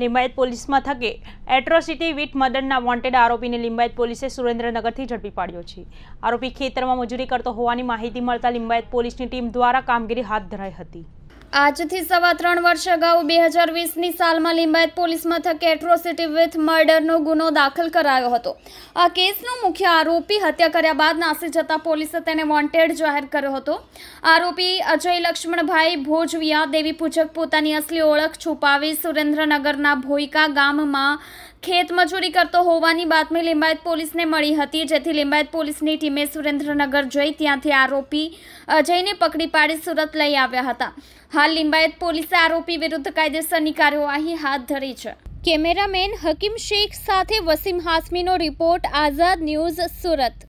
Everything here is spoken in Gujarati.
લિંબાયત પોલીસ મથકે એટ્રોસિટી વિટ મર્ડરના વોન્ટેડ આરોપીને લિંબાયત પોલીસે સુરેન્દ્રનગરથી ઝડપી પાડ્યો છે આરોપી ખેતરમાં મજૂરી કરતો હોવાની માહિતી મળતા લિંબાયત પોલીસની ટીમ દ્વારા કામગીરી હાથ ધરાઈ હતી આજથી સવા ત્રણ વર્ષ અગાઉ બે હજાર વીસની સાલમાં લિંબાયત પોલીસ મથકે એટ્રોસિટી વિથ મર્ડરનો ગુનો દાખલ કરાયો હતો આ કેસનો મુખ્ય આરોપી હત્યા કર્યા બાદ નાસી જતા પોલીસે તેને વોન્ટેડ જાહેર કર્યો હતો આરોપી અજય લક્ષ્મણભાઈ ભોજવિયા દેવી પૂજક પોતાની અસલી ઓળખ છુપાવી સુરેન્દ્રનગરના ભોયકા ગામમાં ખેતમજૂરી કરતો હોવાની બાતમી લિંબાયત પોલીસને મળી હતી જેથી લિંબાયત પોલીસની ટીમે સુરેન્દ્રનગર જઈ ત્યાંથી આરોપી અજયને પકડી પાડી સુરત લઈ આવ્યા હતા હાલ લિંબાયત પોલીસે આરોપી વિરુદ્ધ કાયદેસરની કાર્યવાહી હાથ ધરી છે કેમેરામેન હકીમ શેખ સાથે વસીમ હાસમીનો રિપોર્ટ આઝાદ ન્યૂઝ સુરત